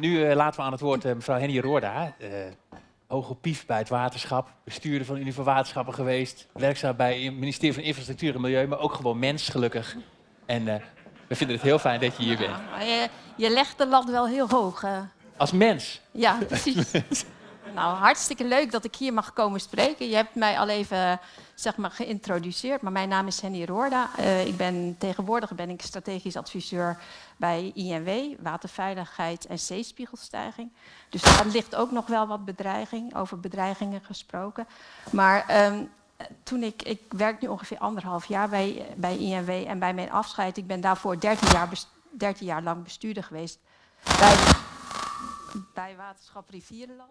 Nu eh, laten we aan het woord eh, mevrouw Henny Roorda. Uh, hoge pief bij het waterschap, bestuurder van de Unie van Waterschappen geweest. Werkzaam bij het ministerie van Infrastructuur en Milieu, maar ook gewoon mens, gelukkig. En we vinden het heel fijn dat je hier bent. Ja, je, je, legt de lat wel heel hoog. Als mens? Ja, precies. Nou, hartstikke leuk dat ik hier mag komen spreken. Je hebt mij al even zeg maar, geïntroduceerd, maar mijn naam is Henny Roorda. Eh, ik ben, tegenwoordig ben ik strategisch adviseur bij INW, Waterveiligheid en Zeespiegelstijging. Dus daar ligt ook nog wel wat bedreiging, over bedreigingen gesproken. Maar ehm, toen ik, ik werk nu ongeveer anderhalf jaar bij, bij INW en bij mijn afscheid, ik ben daarvoor 13 jaar, 13 jaar lang bestuurder geweest bij, bij Waterschap Rivierenland.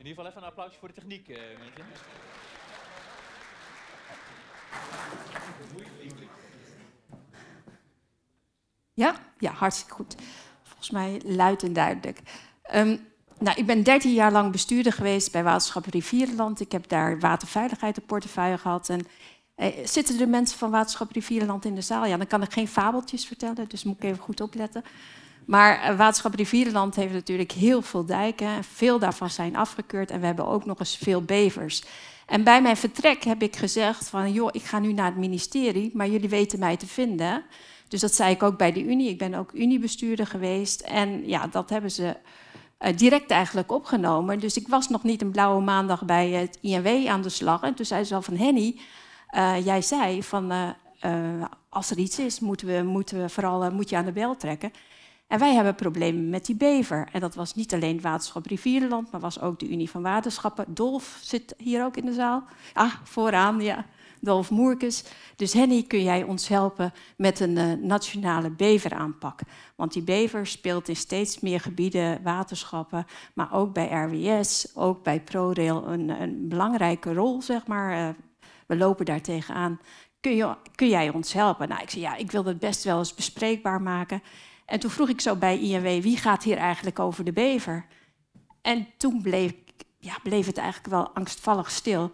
In ieder geval even een applausje voor de techniek, eh, mensen. Ja? Ja, hartstikke goed. Volgens mij luid en duidelijk. Ehm, nou, ik ben 13 jaar lang bestuurder geweest bij Waterschap Rivierenland. Ik heb daar waterveiligheid op portefeuille gehad. En eh, zitten de mensen van Waterschap Rivierenland in de zaal? Ja, dan kan ik geen fabeltjes vertellen, dus moet ik even goed opletten. Maar eh, Waterschap Rivierenland heeft natuurlijk heel veel dijken. Veel daarvan zijn afgekeurd en we hebben ook nog eens veel bevers. En bij mijn vertrek heb ik gezegd van, joh, ik ga nu naar het ministerie, maar jullie weten mij te vinden. Dus dat zei ik ook bij de Unie. Ik ben ook Uniebestuurder geweest. En ja, dat hebben ze eh, direct eigenlijk opgenomen. Dus ik was nog niet een blauwe maandag bij het INW aan de slag. En toen zei ze al van, Henny, eh, jij zei van, als er iets is, moeten we, moeten we vooral, moet je aan de bel trekken. En wij hebben problemen met die bever. En dat was niet alleen Waterschap Rivierenland, maar was ook de Unie van Waterschappen. Dolf zit hier ook in de zaal. Ah, vooraan, ja. Dolf Moerkes. Dus Henny, kun jij ons helpen met een eh, nationale beveraanpak? Want die bever speelt in steeds meer gebieden, waterschappen, maar ook bij RWS, ook bij ProRail een, een belangrijke rol, zeg maar. Eh, we lopen daar tegenaan. Kun, kun jij ons helpen? Nou, ik zei ja, ik wil dat best wel eens bespreekbaar maken. En toen vroeg ik zo bij INW, wie gaat hier eigenlijk over de bever? En toen bleef, ja, bleef het eigenlijk wel angstvallig stil.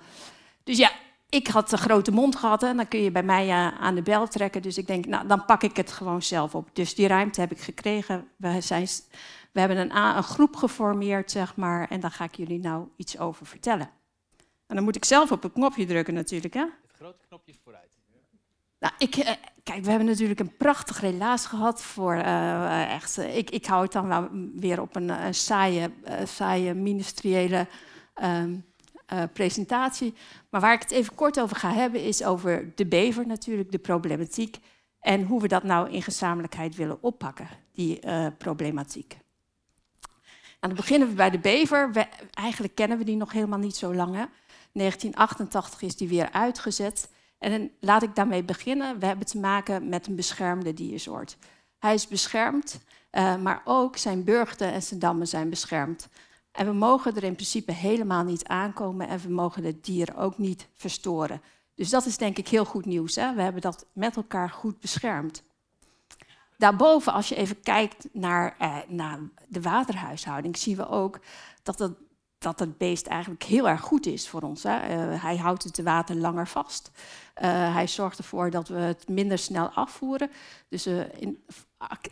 Dus ja, ik had de grote mond gehad en dan kun je bij mij eh, aan de bel trekken. Dus ik denk, nou, dan pak ik het gewoon zelf op. Dus die ruimte heb ik gekregen. We, zijn, we hebben een, een groep geformeerd, zeg maar. En daar ga ik jullie nou iets over vertellen. En dan moet ik zelf op het knopje drukken natuurlijk, hè? Het grote knopje vooruit. Nou, ik, eh, Kijk, we hebben natuurlijk een prachtig relaas gehad voor eh, eh, echt. Eh, ik, ik hou het dan wel weer op een, saaie, saaie ministeriële ehm, presentatie. Maar waar ik het even kort over ga hebben, is over de bever natuurlijk, de problematiek. En hoe we dat nou in gezamenlijkheid willen oppakken, die problematiek. En nou, dan beginnen we bij de bever. eigenlijk kennen we die nog helemaal niet zo lang. Hè? 1988 is die weer uitgezet. En laat ik daarmee beginnen. We hebben te maken met een beschermde diersoort. Hij is beschermd, eh, maar ook zijn burchten en zijn dammen zijn beschermd. En we mogen er in principe helemaal niet aankomen en we mogen het dier ook niet verstoren. Dus dat is denk ik heel goed nieuws. Hè? We hebben dat met elkaar goed beschermd. Daarboven, als je even kijkt naar, eh, naar de waterhuishouding, zien we ook dat, dat dat het beest eigenlijk heel erg goed is voor ons. Hè. Eh, hij houdt het water langer vast. Eh, hij zorgt ervoor dat we het minder snel afvoeren. Dus uh, in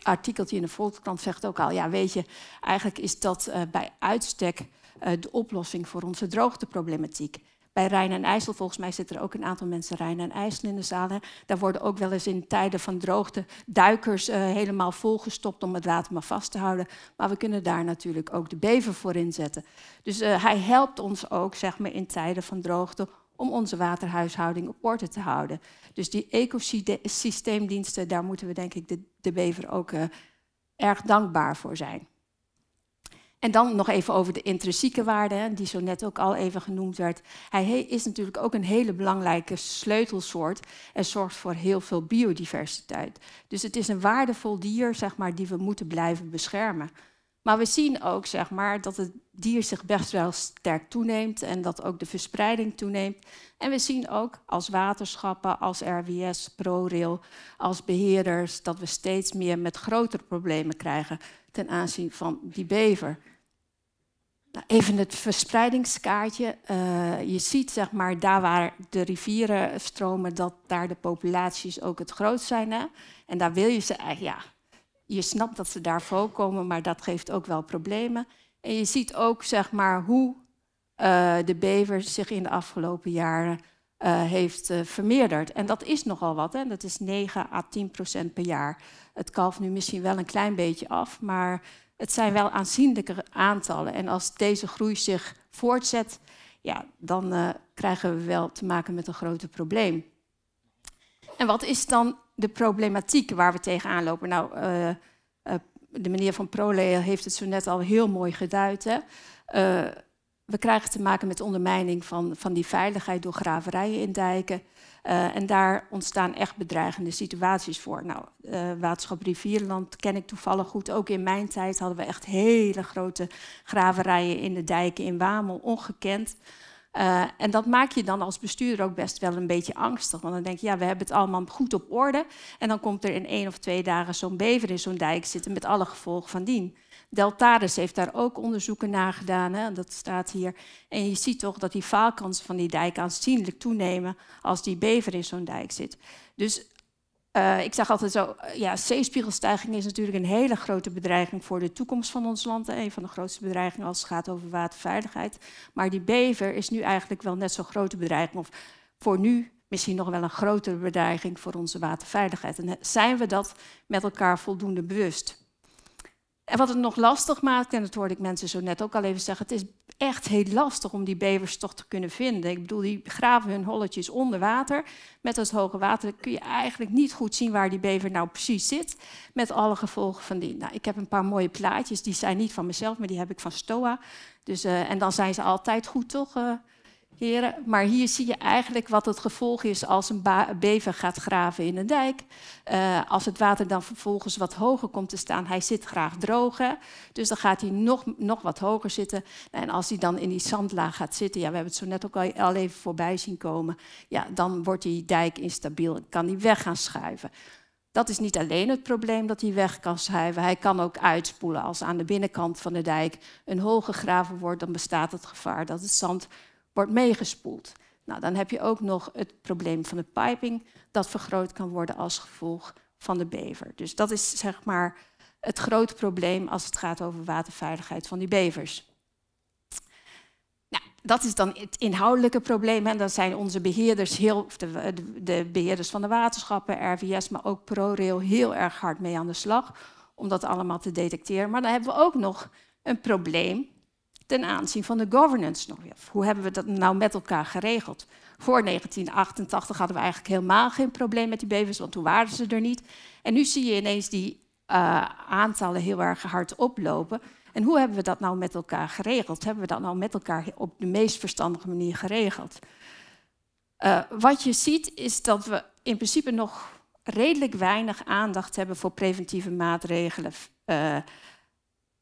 artikeltje in de Volkskrant zegt ook al... ja, weet je, eigenlijk is dat bij uitstek de oplossing voor onze droogteproblematiek bij Rijn en IJssel, volgens mij zitten er ook een aantal mensen Rijn en IJssel in de zaal. Daar worden ook wel eens in tijden van droogte duikers uh, helemaal volgestopt om het water maar vast te houden. Maar we kunnen daar natuurlijk ook de bever voor inzetten. Dus eh, hij helpt ons ook zeg maar, in tijden van droogte om onze waterhuishouding op orde te houden. Dus die ecosysteemdiensten, daar moeten we denk ik de, bever ook eh, erg dankbaar voor zijn. En dan nog even over de intrinsieke waarde, die zo net ook al even genoemd werd. Hij is natuurlijk ook een hele belangrijke sleutelsoort en zorgt voor heel veel biodiversiteit. Dus het is een waardevol dier, zeg maar, die we moeten blijven beschermen. Maar we zien ook zeg maar, dat het dier zich best wel sterk toeneemt en dat ook de verspreiding toeneemt. En we zien ook als waterschappen, als RWS, ProRail, als beheerders, dat we steeds meer met grotere problemen krijgen ten aanzien van die bever. Even het verspreidingskaartje. Eh, je ziet zeg maar daar waar de rivieren stromen, dat daar de populaties ook het grootst zijn. Hè? En daar wil je ze ja, je snapt dat ze daar voorkomen, maar dat geeft ook wel problemen. En je ziet ook zeg maar hoe eh, de bever zich in de afgelopen jaren eh, heeft vermeerderd. En dat is nogal wat, hè? dat is 9 à 10 procent per jaar. Het kalf nu misschien wel een klein beetje af, maar het zijn wel aanzienlijke aantallen. En als deze groei zich voortzet, ja, dan eh, krijgen we wel te maken met een groot probleem. En wat is dan de problematiek waar we tegenaan lopen? Nou, eh, eh, de meneer Van Prole heeft het zo net al heel mooi geduid. we krijgen te maken met ondermijning van, van die veiligheid door graverijen in dijken. Eh, en daar ontstaan echt bedreigende situaties voor. Nou, eh, Waterschap Rivierland ken ik toevallig goed. Ook in mijn tijd hadden we echt hele grote graverijen in de dijken in Wamel, ongekend. Eh, en dat maak je dan als bestuurder ook best wel een beetje angstig. Want dan denk je, ja, we hebben het allemaal goed op orde. En dan komt er in één of twee dagen zo'n bever in zo'n dijk zitten met alle gevolgen van dien. Deltaris heeft daar ook onderzoeken naar gedaan, hè, dat staat hier. En je ziet toch dat die faalkansen van die dijk aanzienlijk toenemen als die bever in zo'n dijk zit. Dus eh, ik zeg altijd zo, eh, ja, zeespiegelstijging is natuurlijk een hele grote bedreiging voor de toekomst van ons land. Een van de grootste bedreigingen als het gaat over waterveiligheid. Maar die bever is nu eigenlijk wel net zo'n grote bedreiging. Of voor nu misschien nog wel een grotere bedreiging voor onze waterveiligheid. En eh, zijn we dat met elkaar voldoende bewust? En wat het nog lastig maakt, en dat hoorde ik mensen zo net ook al even zeggen, het is echt heel lastig om die bevers toch te kunnen vinden. Ik bedoel, die graven hun holletjes onder water. Met dat hoge water kun je eigenlijk niet goed zien waar die bever nou precies zit, met alle gevolgen van die. Nou, ik heb een paar mooie plaatjes, die zijn niet van mezelf, maar die heb ik van Stoa. Dus, eh, en dan zijn ze altijd goed, toch? Eh? heren. Maar hier zie je eigenlijk wat het gevolg is als een bever gaat graven in een dijk. Eh, als het water dan vervolgens wat hoger komt te staan, hij zit graag droog. Hè? Dus dan gaat hij nog, nog wat hoger zitten. Nou, en als hij dan in die zandlaag gaat zitten, ja, we hebben het zo net ook al, even voorbij zien komen. Ja, dan wordt die dijk instabiel en kan die weg gaan schuiven. Dat is niet alleen het probleem dat hij weg kan schuiven. Hij kan ook uitspoelen. Als aan de binnenkant van de dijk een hol gegraven wordt, dan bestaat het gevaar dat het zand wordt meegespoeld. Nou, dan heb je ook nog het probleem van de piping, dat vergroot kan worden als gevolg van de bever. Dus dat is zeg maar het grote probleem als het gaat over waterveiligheid van die bevers. Nou, dat is dan het inhoudelijke probleem. En dan zijn onze beheerders, heel, de, de beheerders van de waterschappen, RVS, maar ook ProRail, heel erg hard mee aan de slag om dat allemaal te detecteren. Maar dan hebben we ook nog een probleem ten aanzien van de governance nog. Hoe hebben we dat nou met elkaar geregeld? Voor 1988 hadden we eigenlijk helemaal geen probleem met die bevers, want toen waren ze er niet. En nu zie je ineens die eh, aantallen heel erg hard oplopen. En hoe hebben we dat nou met elkaar geregeld? Hebben we dat nou met elkaar op de meest verstandige manier geregeld? Eh, wat je ziet is dat we in principe nog redelijk weinig aandacht hebben voor preventieve maatregelen. Eh,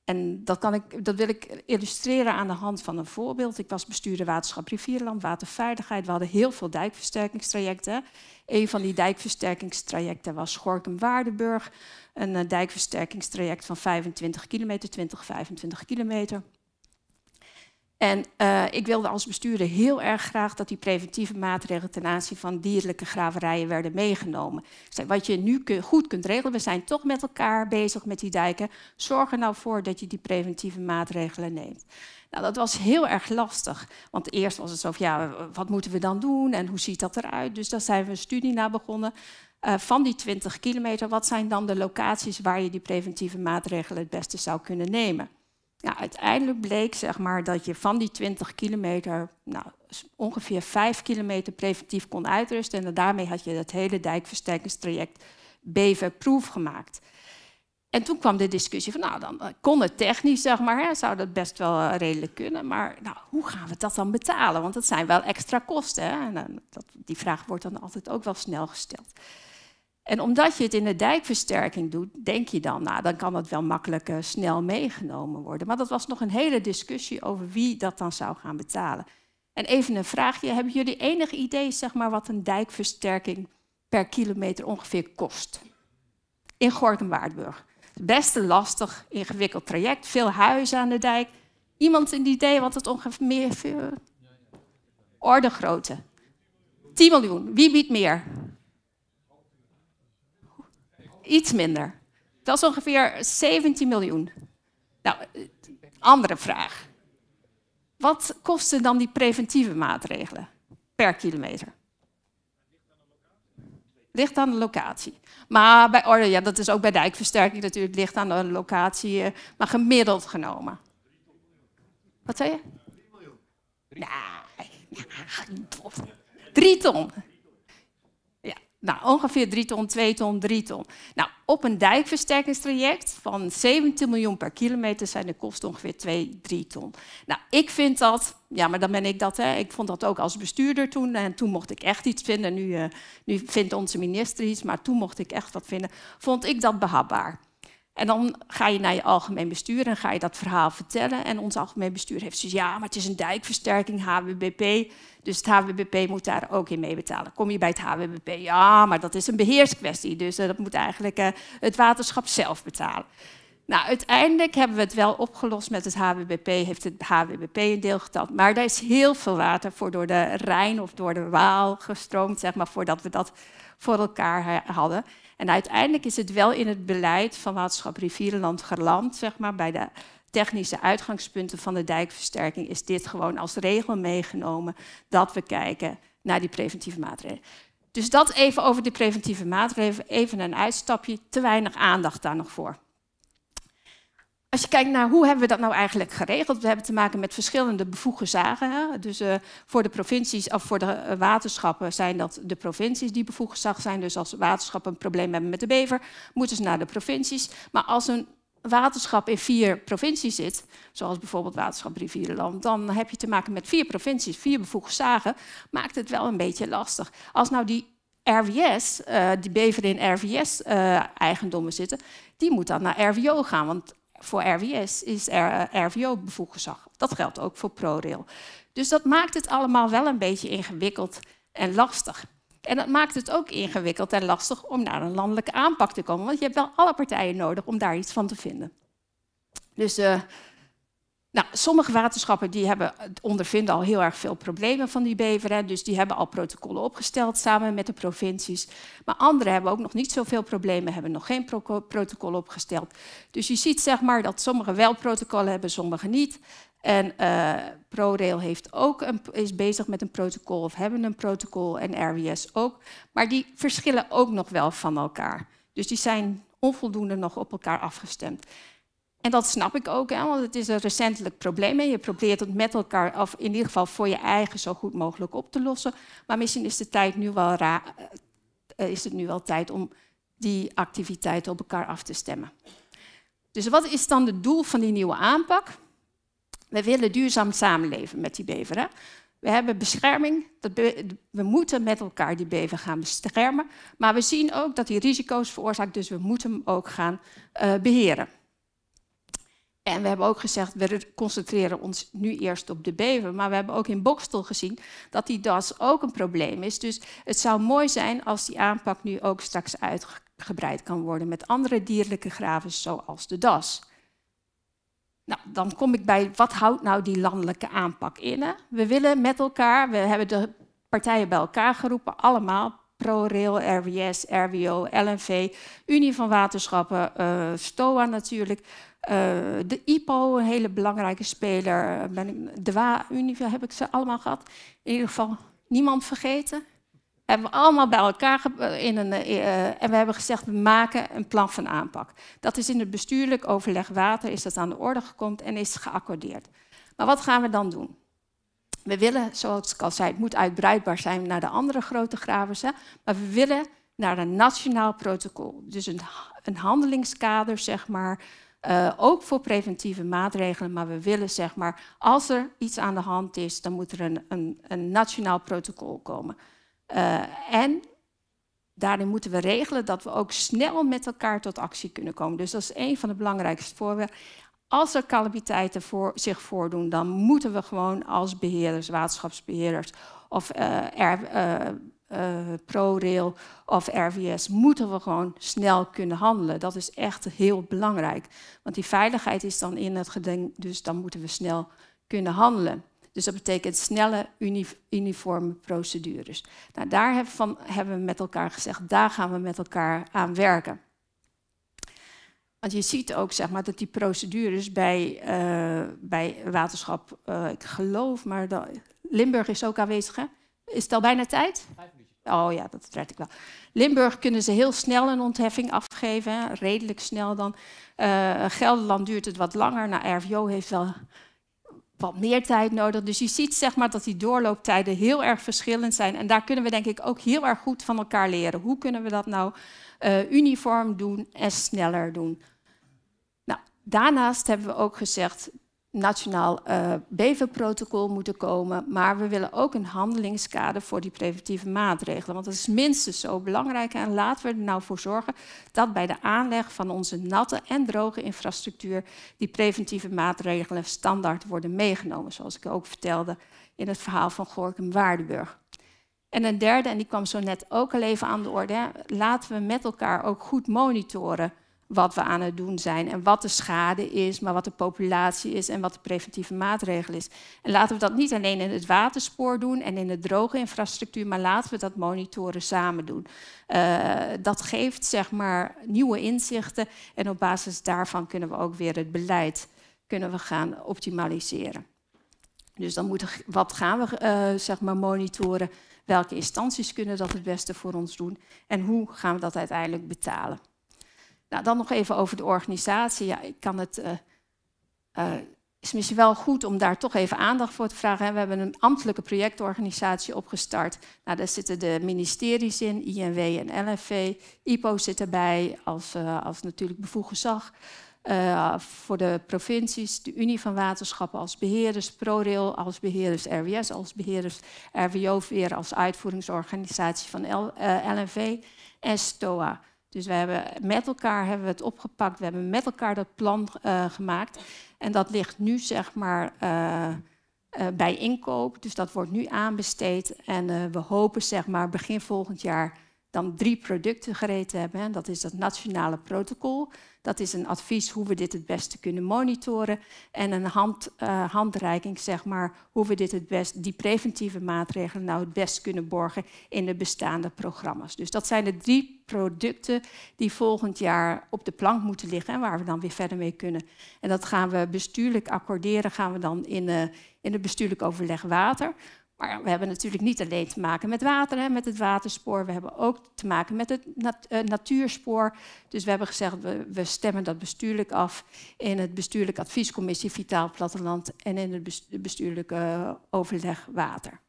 en dat, kan ik, dat wil ik illustreren aan de hand van een voorbeeld. Ik was bestuurder waterschap Rivierland, waterveiligheid. We hadden heel veel dijkversterkingstrajecten. Een van die dijkversterkingstrajecten was Gorkum-Waardenburg. Een eh, dijkversterkingstraject van 25 kilometer, 20, 25 kilometer. En eh, ik wilde als bestuurder heel erg graag dat die preventieve maatregelen ten aanzien van dierlijke graverijen werden meegenomen. Zeg dus wat je nu goed kunt regelen, we zijn toch met elkaar bezig met die dijken. Zorg er nou voor dat je die preventieve maatregelen neemt. Nou, dat was heel erg lastig. Want eerst was het zo van, ja, wat moeten we dan doen en hoe ziet dat eruit? Dus daar zijn we een studie naar begonnen. Eh, van die 20 kilometer, wat zijn dan de locaties waar je die preventieve maatregelen het beste zou kunnen nemen? Nou, uiteindelijk bleek zeg maar, dat je van die 20 kilometer nou, ongeveer 5 kilometer preventief kon uitrusten. En daarmee had je dat hele dijkversterkingstraject BV-proof gemaakt. En toen kwam de discussie van, nou, dan eh, kon het technisch, zeg maar, hè, zou dat best wel eh, redelijk kunnen. Maar nou, hoe gaan we dat dan betalen? Want dat zijn wel extra kosten. Hè? En, eh, dat, die vraag wordt dan altijd ook wel snel gesteld. En omdat je het in de dijkversterking doet, denk je dan, nou, dan kan dat wel makkelijk eh, snel meegenomen worden. Maar dat was nog een hele discussie over wie dat dan zou gaan betalen. En even een vraagje, hebben jullie enig idee zeg maar, wat een dijkversterking per kilometer ongeveer kost? In Gorkum-Waardburg. Best een lastig, ingewikkeld traject, veel huizen aan de dijk. Iemand een idee wat het ongeveer meer... Orde grootte. 10 miljoen, wie biedt meer? iets minder. Dat is ongeveer 17 miljoen. Nou, andere vraag. Wat kosten dan die preventieve maatregelen per kilometer? Ligt aan de locatie. Maar bij orde, ja, dat is ook bij dijkversterking natuurlijk, ligt aan de locatie, eh, maar gemiddeld genomen. Wat zei je? 3 miljoen. Nee, 3 ton. Nou, ongeveer 3 ton, 2 ton, 3 ton. Nou, op een dijkversterkingstraject van 17 miljoen per kilometer zijn de kosten ongeveer 2, 3 ton. Nou, ik vind dat, ja, maar dan ben ik dat, hè. ik vond dat ook als bestuurder toen. En toen mocht ik echt iets vinden. Nu, eh, nu vindt onze minister iets, maar toen mocht ik echt wat vinden. Vond ik dat behapbaar. En dan ga je naar je algemeen bestuur en ga je dat verhaal vertellen. En ons algemeen bestuur heeft zoiets: ja, maar het is een dijkversterking, HWBP. Dus het HWBP moet daar ook in mee betalen. Kom je bij het HWBP? Ja, maar dat is een beheerskwestie. Dus eh, dat moet eigenlijk eh, het waterschap zelf betalen. Nou, uiteindelijk hebben we het wel opgelost met het HWBP, heeft het HWBP een deel geteld. Maar daar is heel veel water voor door de Rijn of door de Waal gestroomd, zeg maar, voordat we dat voor elkaar hadden. En uiteindelijk is het wel in het beleid van Waterschap Rivierenland geland, zeg maar, bij de technische uitgangspunten van de dijkversterking is dit gewoon als regel meegenomen dat we kijken naar die preventieve maatregelen. Dus dat even over de preventieve maatregelen, even een uitstapje, te weinig aandacht daar nog voor. Als je kijkt naar hoe hebben we dat nou eigenlijk geregeld, we hebben te maken met verschillende bevoegde zagen. Dus eh, voor de provincies of voor de eh, waterschappen zijn dat de provincies die bevoegd zag zijn. Dus als waterschappen een probleem hebben met de bever, moeten ze naar de provincies. Maar als een waterschap in vier provincies zit, zoals bijvoorbeeld waterschap Rivierenland, dan heb je te maken met vier provincies, vier bevoegde zagen, maakt het wel een beetje lastig. Als nou die RWS, eh, die bever in RWS-eigendommen zitten, die moet dan naar RWO gaan, want voor RWS is er, eh, RVO-bevoegd gezag. Dat geldt ook voor ProRail. Dus dat maakt het allemaal wel een beetje ingewikkeld en lastig. En dat maakt het ook ingewikkeld en lastig om naar een landelijke aanpak te komen. Want je hebt wel alle partijen nodig om daar iets van te vinden. Dus eh, nou, sommige waterschappen die hebben, ondervinden al heel erg veel problemen van die beveren. Dus die hebben al protocollen opgesteld samen met de provincies. Maar andere hebben ook nog niet zoveel problemen, hebben nog geen protocol opgesteld. Dus je ziet zeg maar dat sommigen wel protocollen hebben, sommigen niet. En eh, ProRail heeft ook een, is bezig met een protocol of hebben een protocol en RWS ook. Maar die verschillen ook nog wel van elkaar. Dus die zijn onvoldoende nog op elkaar afgestemd. En dat snap ik ook, hè, want het is een recentelijk probleem. En je probeert het met elkaar, of in ieder geval voor je eigen, zo goed mogelijk op te lossen. Maar misschien is, de tijd nu wel ra eh, is het nu wel tijd om die activiteiten op elkaar af te stemmen. Dus wat is dan het doel van die nieuwe aanpak? We willen duurzaam samenleven met die beveren. We hebben bescherming. We moeten met elkaar die bever gaan beschermen. Maar we zien ook dat die risico's veroorzaakt, dus we moeten hem ook gaan eh, beheren. En we hebben ook gezegd, we concentreren ons nu eerst op de bever. Maar we hebben ook in Bokstel gezien dat die das ook een probleem is. Dus het zou mooi zijn als die aanpak nu ook straks uitgebreid kan worden met andere dierlijke graven, zoals de das. Nou, dan kom ik bij wat houdt nou die landelijke aanpak in? We willen met elkaar, we hebben de partijen bij elkaar geroepen, allemaal, ProRail, RWS, RWO, LNV, Unie van Waterschappen, eh, STOA natuurlijk eh, de IPO, een hele belangrijke speler. Eh, ben ik, de WA, unie heb ik ze allemaal gehad. In ieder geval niemand vergeten. Hebben we allemaal bij elkaar eh, in een, en we hebben gezegd, we maken een plan van aanpak. Dat is in het bestuurlijk overleg water is dat aan de orde gekomen en is geaccordeerd. Maar wat gaan we dan doen? We willen, zoals ik al zei, het moet uitbreidbaar zijn naar de andere grote gravers. Maar we willen naar een nationaal protocol. Dus een, een handelingskader, zeg maar, eh, ook voor preventieve maatregelen, maar we willen zeg maar, als er iets aan de hand is, dan moet er een, een, een nationaal protocol komen. Eh, en daarin moeten we regelen dat we ook snel met elkaar tot actie kunnen komen. Dus dat is een van de belangrijkste voorwerpen. Als er calamiteiten voor, zich voordoen, dan moeten we gewoon als beheerders, waterschapsbeheerders of uh, er, eh, ProRail of RWS, moeten we gewoon snel kunnen handelen. Dat is echt heel belangrijk. Want die veiligheid is dan in het gedenk, dus dan moeten we snel kunnen handelen. Dus dat betekent snelle, uniforme procedures. Nou, daar van, hebben we met elkaar gezegd, daar gaan we met elkaar aan werken. Want je ziet ook zeg maar, dat die procedures bij, eh, bij waterschap, eh, ik geloof, maar dat, Limburg is ook aanwezig. Hè? Is het al bijna tijd? Oh ja, dat red ik wel. Limburg kunnen ze heel snel een ontheffing afgeven, redelijk snel dan. Eh, Gelderland duurt het wat langer. Nou, RVO heeft wel wat meer tijd nodig. Dus je ziet zeg maar, dat die doorlooptijden heel erg verschillend zijn. En daar kunnen we denk ik ook heel erg goed van elkaar leren. Hoe kunnen we dat nou eh, uniform doen en sneller doen? Nou, daarnaast hebben we ook gezegd, nationaal uh, eh, bevenprotocol moeten komen. Maar we willen ook een handelingskader voor die preventieve maatregelen. Want dat is minstens zo belangrijk. En laten we er nou voor zorgen dat bij de aanleg van onze natte en droge infrastructuur die preventieve maatregelen standaard worden meegenomen. Zoals ik ook vertelde in het verhaal van Gorkum Waardenburg. En een derde, en die kwam zo net ook al even aan de orde, laten we met elkaar ook goed monitoren wat we aan het doen zijn en wat de schade is, maar wat de populatie is en wat de preventieve maatregel is. En laten we dat niet alleen in het waterspoor doen en in de droge infrastructuur, maar laten we dat monitoren samen doen. Eh, dat geeft zeg maar nieuwe inzichten en op basis daarvan kunnen we ook weer het beleid kunnen we gaan optimaliseren. Dus dan moeten, wat gaan we eh, zeg maar monitoren? Welke instanties kunnen dat het beste voor ons doen? En hoe gaan we dat uiteindelijk betalen? Nou, dan nog even over de organisatie. Ja, ik kan het. Eh, eh, is misschien wel goed om daar toch even aandacht voor te vragen. We hebben een ambtelijke projectorganisatie opgestart. Nou, daar zitten de ministeries in, INW en LNV. IPO zit erbij als, uh, als natuurlijk bevoegd gezag. voor de provincies, de Unie van Waterschappen als beheerders, ProRail als beheerders, RWS als beheerders, RWO weer als uitvoeringsorganisatie van LNV en STOA. Dus we hebben met elkaar hebben we het opgepakt. We hebben met elkaar dat plan eh, gemaakt. En dat ligt nu zeg maar eh, eh, bij inkoop. Dus dat wordt nu aanbesteed. En we hopen zeg maar begin volgend jaar dan drie producten gereed hebben. Dat is dat nationale protocol. Dat is een advies hoe we dit het beste kunnen monitoren. En een hand, eh, handreiking, zeg maar, hoe we dit het best, die preventieve maatregelen nou het best kunnen borgen in de bestaande programma's. Dus dat zijn de drie producten die volgend jaar op de plank moeten liggen en waar we dan weer verder mee kunnen. En dat gaan we bestuurlijk accorderen, gaan we dan in, uh, in het bestuurlijk overleg water. Maar we hebben natuurlijk niet alleen te maken met water, hè, met het waterspoor. We hebben ook te maken met het eh, natuurspoor. Dus we hebben gezegd, we, we, stemmen dat bestuurlijk af in het bestuurlijk adviescommissie Vitaal Platteland en in het bestuurlijke eh, overleg water.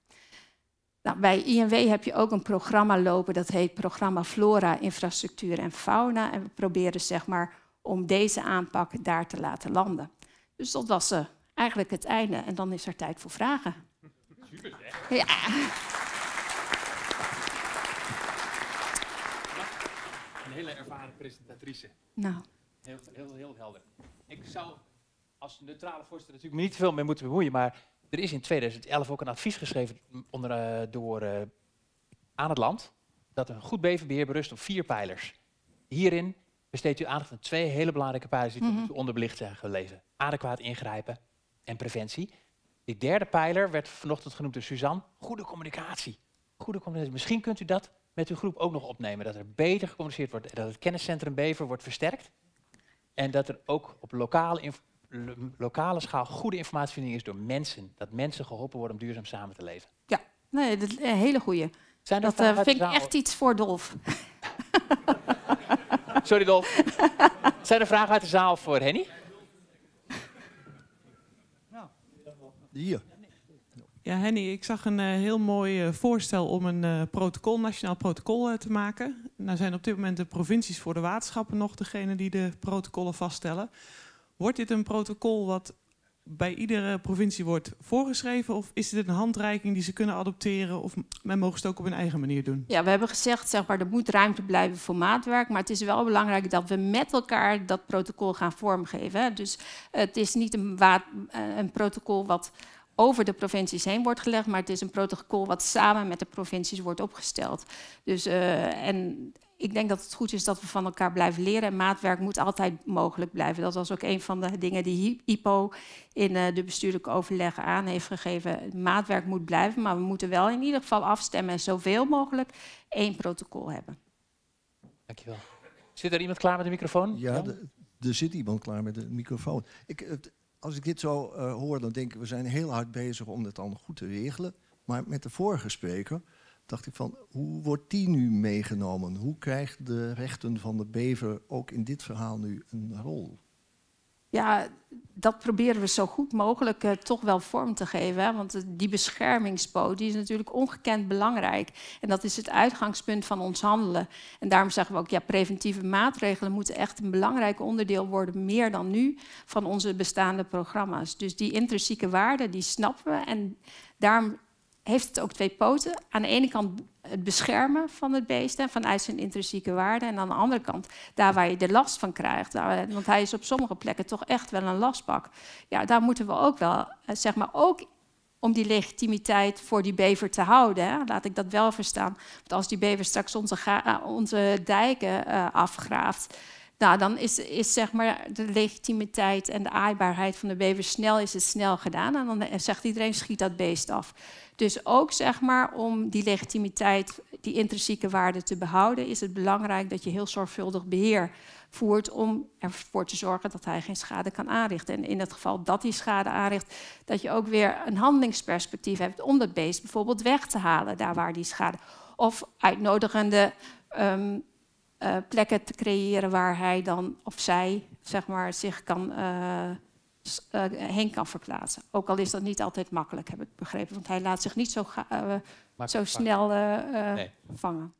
Nou, bij INW heb je ook een programma lopen, dat heet Programma Flora, Infrastructuur en Fauna. En we proberen zeg maar, om deze aanpak daar te laten landen. Dus dat was eh, eigenlijk het einde. En dan is er tijd voor vragen. Super Ja. Een hele ervaren presentatrice. Nou. Heel, heel, heel helder. Ik zou als neutrale voorzitter natuurlijk me niet veel mee moeten bemoeien, maar er is in 2011 ook een advies geschreven onder, eh, door eh, aan het land dat een goed bevenbeheer berust op vier pijlers. Hierin besteedt u aandacht aan twee hele belangrijke pijlers die mm onderbelicht zijn gelezen: Adequaat ingrijpen en preventie. Die derde pijler werd vanochtend genoemd door Suzanne. Goede communicatie. Goede communicatie. Misschien kunt u dat met uw groep ook nog opnemen. Dat er beter gecommuniceerd wordt. Dat het kenniscentrum Bever wordt versterkt. En dat er ook op lokale, lokale schaal goede informatievinding is door mensen. Dat mensen geholpen worden om duurzaam samen te leven. Ja, nee, dat is een hele goede. Zijn dat, dat eh, vind ik echt iets voor Dolf. Sorry Dolf. Zijn er vragen uit de zaal voor Henny? Hier. Ja, Henny, ik zag een eh, heel mooi eh, voorstel om een eh, protocol, nationaal protocol te maken. Nou zijn op dit moment de provincies voor de waterschappen nog degene die de protocollen vaststellen. Wordt dit een protocol wat bij iedere provincie wordt voorgeschreven? Of is dit een handreiking die ze kunnen adopteren? Of men mogen het ook op hun eigen manier doen? Ja, we hebben gezegd, zeg maar, er moet ruimte blijven voor maatwerk. Maar het is wel belangrijk dat we met elkaar dat protocol gaan vormgeven. Dus het is niet een, eh, een protocol wat over de provincies heen wordt gelegd, maar het is een protocol wat samen met de provincies wordt opgesteld. Dus, eh, en ik denk dat het goed is dat we van elkaar blijven leren. En maatwerk moet altijd mogelijk blijven. Dat was ook een van de dingen die IPO in eh, de bestuurlijke overleg aan heeft gegeven. Maatwerk moet blijven, maar we moeten wel in ieder geval afstemmen en zoveel mogelijk één protocol hebben. Dankjewel. Zit er iemand klaar met de microfoon? Ja, er zit iemand klaar met de microfoon. Ik, als ik dit zo eh, hoor, dan denk ik, we zijn heel hard bezig om dit allemaal goed te regelen. Maar met de vorige spreker dacht ik van, hoe wordt die nu meegenomen? Hoe krijgt de rechten van de bever ook in dit verhaal nu een rol? ja, dat proberen we zo goed mogelijk eh, toch wel vorm te geven. Want die beschermingspoot die is natuurlijk ongekend belangrijk. En dat is het uitgangspunt van ons handelen. En daarom zeggen we ook, ja, preventieve maatregelen moeten echt een belangrijk onderdeel worden, meer dan nu, van onze bestaande programma's. Dus die intrinsieke waarde, die snappen we. En daarom heeft het ook twee poten. Aan de ene kant het beschermen van het beest en vanuit zijn intrinsieke waarde. En aan de andere kant, daar waar je de last van krijgt, want hij is op sommige plekken toch echt wel een lastbak. Ja, daar moeten we ook wel, eh, zeg maar, ook om die legitimiteit voor die bever te houden. Laat ik dat wel verstaan. Want als die bever straks onze, eh, onze dijken eh, afgraaft, nou, dan is, is zeg maar de legitimiteit en de aaibaarheid van de bever snel, is het snel gedaan. En dan zegt iedereen, schiet dat beest af. Dus ook zeg maar om die legitimiteit, die intrinsieke waarde te behouden, is het belangrijk dat je heel zorgvuldig beheer voert om ervoor te zorgen dat hij geen schade kan aanrichten. En in het geval dat hij schade aanricht, dat je ook weer een handelingsperspectief hebt om dat beest bijvoorbeeld weg te halen, daar waar die schade. Of uitnodigende ehm, eh, plekken te creëren waar hij dan of zij zeg maar, zich kan, eh, eh, heen kan verplaatsen. Ook al is dat niet altijd makkelijk, heb ik begrepen, want hij laat zich niet zo, zo snel vangen.